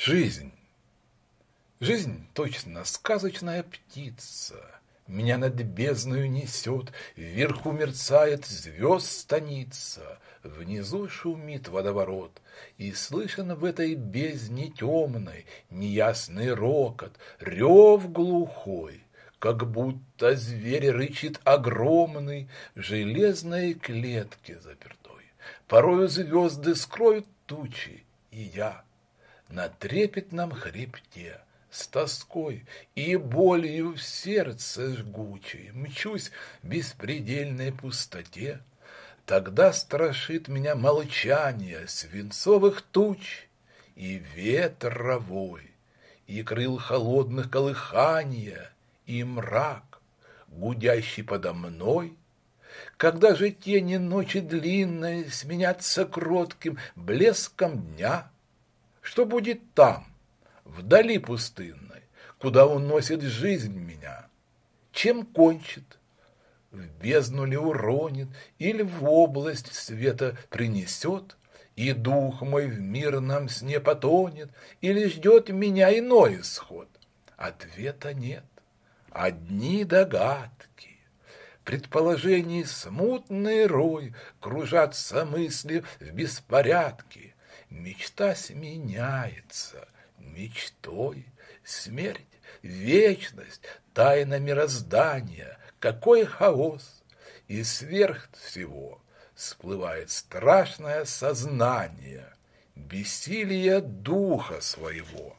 Жизнь. Жизнь точно сказочная птица. Меня над бездною несет, вверху мерцает звезд станица, Внизу шумит водоворот, и слышен в этой бездне темной Неясный рокот, рев глухой, Как будто зверь рычит огромный В железной клетке запертой. Порою звезды скроют тучи, и я — на трепетном хребте, с тоской и болью в сердце жгучей, мчусь в беспредельной пустоте. Тогда страшит меня молчание свинцовых туч и ветровой, и крыл холодных колыхания, и мрак, гудящий подо мной, когда же тени ночи длинной сменятся кротким блеском дня, что будет там, вдали пустынной, куда уносит жизнь меня? Чем кончит? В бездну ли уронит, или в область света принесет? И дух мой в мирном сне потонет, или ждет меня иной исход? Ответа нет. Одни догадки. Предположений смутный рой, Кружатся мысли в беспорядке. Мечта сменяется мечтой. Смерть, вечность, тайна мироздания, какой хаос! И сверх всего всплывает страшное сознание, бессилие духа своего.